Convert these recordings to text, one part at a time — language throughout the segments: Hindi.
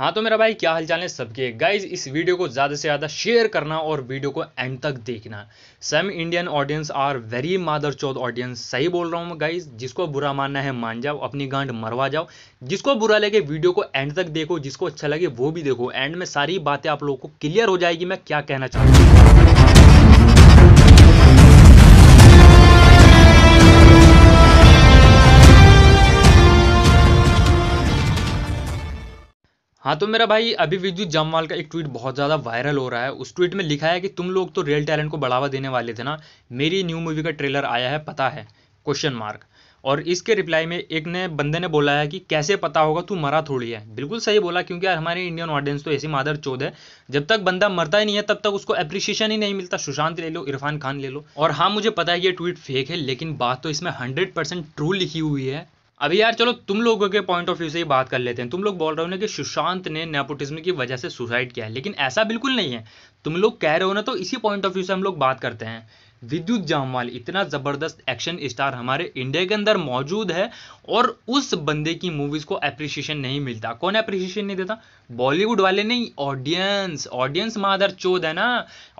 हाँ तो मेरा भाई क्या हालचाल है सबके गाइज इस वीडियो को ज़्यादा से ज़्यादा शेयर करना और वीडियो को एंड तक देखना some Indian audience are very मादर चौथ ऑडियंस सही बोल रहा हूँ मैं गाइज जिसको बुरा मानना है मान जाओ अपनी गांड मरवा जाओ जिसको बुरा लगे वीडियो को एंड तक देखो जिसको अच्छा लगे वो भी देखो एंड में सारी बातें आप लोगों को क्लियर हो जाएगी मैं क्या कहना चाहूँगा हाँ तो मेरा भाई अभी विद्युत जामवाल का एक ट्वीट बहुत ज़्यादा वायरल हो रहा है उस ट्वीट में लिखा है कि तुम लोग तो रियल टैलेंट को बढ़ावा देने वाले थे ना मेरी न्यू मूवी का ट्रेलर आया है पता है क्वेश्चन मार्क और इसके रिप्लाई में एक ने बंदे ने बोला है कि कैसे पता होगा तू मरा थोड़ी है बिल्कुल सही बोला क्योंकि यार हमारे इंडियन ऑडियंस तो ऐसी मादर चौध है जब तक बंदा मरता ही नहीं है तब तक उसको अप्रिशिएशन ही नहीं मिलता सुशांत ले लो इरफान खान ले लो और हाँ मुझे पता है ये ट्वीट फेक है लेकिन बात तो इसमें हंड्रेड ट्रू लिखी हुई है अभी यार चलो तुम लोगों के पॉइंट ऑफ व्यू से ही बात कर लेते हैं तुम लोग बोल रहे हो ना कि सुशांत ने नेपोटिज्म की वजह से सुसाइड किया है लेकिन ऐसा बिल्कुल नहीं है तुम लोग कह रहे हो ना तो इसी पॉइंट ऑफ व्यू से हम लोग बात करते हैं विद्युत जामवाल इतना ज़बरदस्त एक्शन स्टार हमारे इंडिया के अंदर मौजूद है और उस बंदे की मूवीज़ को अप्रिशिएशन नहीं मिलता कौन अप्रिशिएशन नहीं देता बॉलीवुड वाले नहीं ऑडियंस ऑडियंस मादर चोद है ना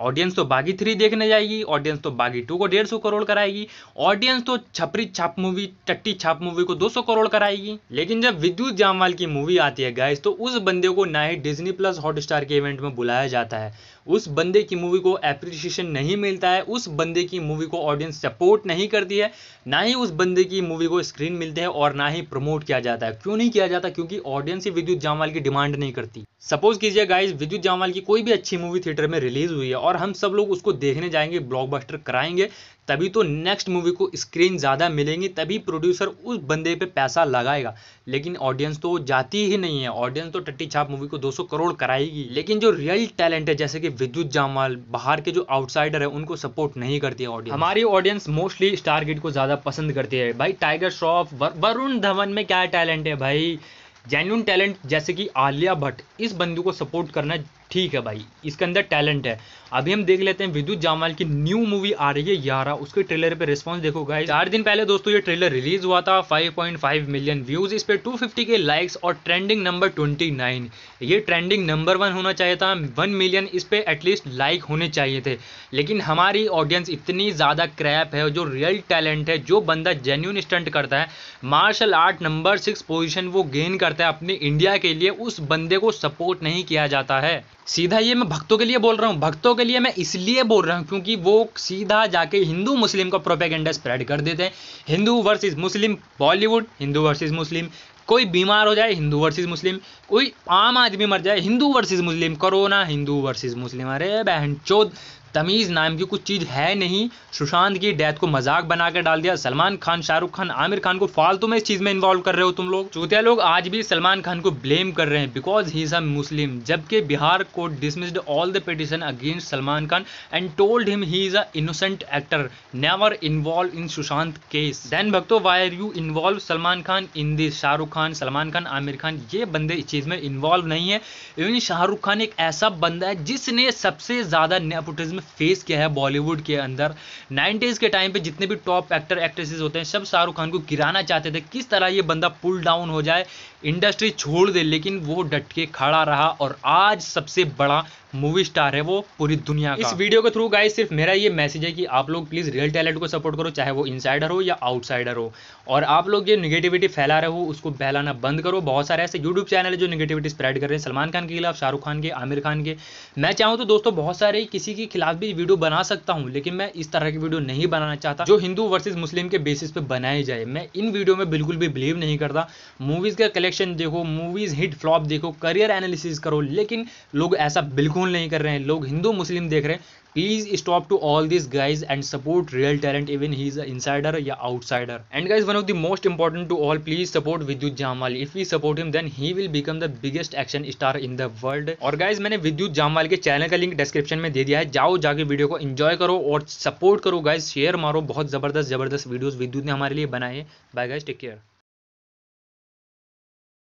ऑडियंस तो बागी थ्री देखने जाएगी ऑडियंस तो बागी टू को डेढ़ सौ करोड़ कराएगी ऑडियंस तो छपरी छाप मूवी टट्टी छाप मूवी को दो सौ करोड़ कराएगी लेकिन जब विद्युत जामवाल की मूवी आती है गाइस तो उस बंदे को ना ही डिजनी प्लस हॉटस्टार के इवेंट में बुलाया जाता है उस बंदे की मूवी को अप्रिशिएशन नहीं मिलता है उस बंदे बंदे की मूवी को ऑडियंस सपोर्ट नहीं करती है ना ही उस बंदे की मूवी को स्क्रीन मिलते हैं और ना ही प्रमोट किया जाता है क्यों नहीं किया जाता क्योंकि ऑडियंस ही विद्युत जामवाल की डिमांड नहीं करती सपोज कीजिए गाइज विद्युत जामवाल की कोई भी अच्छी मूवी थिएटर में रिलीज हुई है और हम सब लोग उसको देखने जाएंगे ब्लॉकबस्टर कराएंगे तभी तो नेक्स्ट मूवी को स्क्रीन ज़्यादा मिलेंगी तभी प्रोड्यूसर उस बंदे पे पैसा लगाएगा लेकिन ऑडियंस तो जाती ही नहीं है ऑडियंस तो टट्टी छाप मूवी को 200 करोड़ कराएगी लेकिन जो रियल टैलेंट है जैसे कि विद्युत जामवाल बाहर के जो आउटसाइडर है उनको सपोर्ट नहीं करती है ऑडियंस हमारी ऑडियंस मोस्टली स्टारगेट को ज़्यादा पसंद करती है भाई टाइगर श्रॉफ वरुण धवन में क्या टैलेंट है भाई जेन्यून टैलेंट जैसे कि आलिया भट्ट इस बंदी को सपोर्ट करना ठीक है भाई इसके अंदर टैलेंट है अभी हम देख लेते हैं विद्युत जामवाल की न्यू मूवी आ रही है यारा उसके ट्रेलर पे रिस्पांस देखो गाइस चार दिन पहले दोस्तों ये ट्रेलर रिलीज हुआ था 5.5 मिलियन व्यूज इस पे 250 के लाइक्स और ट्रेंडिंग नंबर 29 ये ट्रेंडिंग नंबर वन होना चाहिए था वन मिलियन इस पे एटलीस्ट लाइक होने चाहिए थे लेकिन हमारी ऑडियंस इतनी ज़्यादा क्रैप है जो रियल टैलेंट है जो बंदा जेन्यून स्टंट करता है martial art number six position वो गेन करता है अपने इंडिया के लिए उस बंदे को सपोर्ट नहीं किया जाता है सीधा ये मैं भक्तों के लिए बोल रहा हूँ भक्तों के लिए मैं इसलिए बोल रहा हूँ क्योंकि वो सीधा जाके हिंदू मुस्लिम का प्रोपेगेंडा स्प्रेड कर देते हैं Hindu versus Muslim Bollywood Hindu versus Muslim कोई बीमार हो जाए हिंदू वर्सेस मुस्लिम कोई आम आदमी मर जाए Hindu versus Muslim corona Hindu versus Muslim अरे बहन चोद तमीज़ नाम की कुछ चीज़ है नहीं सुशांत की डेथ को मजाक बनाकर डाल दिया सलमान खान शाहरुख खान आमिर खान को फालतू में इस चीज़ में इन्वॉल्व कर रहे हो तुम लोग चौथिया लोग आज भी सलमान खान को ब्लेम कर रहे हैं because he is a Muslim जबकि Bihar court dismissed all the petition against Salman Khan and told him he is a innocent actor never involve in Sushant case then भक्तो why are you involve Salman Khan in this Shahrukh Khan Salman Khan Aamir Khan ये बंदे इस चीज़ में इन्वॉल्व नहीं है इवन शाहरुख खान एक ऐसा बंदा है जिसने सबसे ज़्यादा नेपोटिज्म फेस किया है बॉलीवुड के अंदर नाइन्टीज़ के टाइम पे जितने भी टॉप एक्टर एक्ट्रेसेस होते हैं सब शाहरुख खान को गिराना चाहते थे किस तरह ये बंदा पुल डाउन हो जाए इंडस्ट्री छोड़ दे लेकिन वो डट के खड़ा रहा और आज सबसे बड़ा मूवी स्टार है वो पूरी दुनिया का इस वीडियो के थ्रू गाइस सिर्फ मेरा ये मैसेज है कि आप लोग प्लीज़ रियल टैलेंट को सपोर्ट करो चाहे वो इनसाइडर हो या आउटसाइडर हो और आप लोग ये निगेटिविटी फैला रहे हो उसको फैलाना बंद करो बहुत सारे ऐसे यूट्यूब चैनल है जो निगेटिविटी स्प्रेड कर रहे हैं सलमान खान के खिलाफ शाहरुख खान के आमिर खान के मैं चाहूँ तो दोस्तों बहुत सारे किसी के खिलाफ भी वीडियो बना सकता हूँ लेकिन मैं इस तरह की वीडियो नहीं बनाना चाहता जो हिंदू वर्सेज मुस्लिम के बेसिस पे बनाई जाए मैं इन वीडियो में बिल्कुल भी बिलीव नहीं करता मूवीज़ का कलेक्शन देखो मूवीज़ हिट फ्लॉप देखो करियर एनालिसिस करो लेकिन लोग ऐसा बिल्कुल फोन नहीं कर रहे हैं लोग हिंदू मुस्लिम देख रहे हैं please stop to all this guys and support real talent even he is a insider या outsider and guys one of the most important to all please support Vidyut Jammwal if we support him then he will become the biggest action star in the world और गाइज मैंने विद्युत जामवाल के चैनल का लिंक डिस्क्रिप्शन में दे दिया है जाओ जाके वीडियो को एंजॉय करो और सपोर्ट करो गाइज शेयर मारो बहुत जबरदस्त जबरदस्त वीडियोज विद्युत ने हमारे लिए बनाए बाय गाइज टेक केयर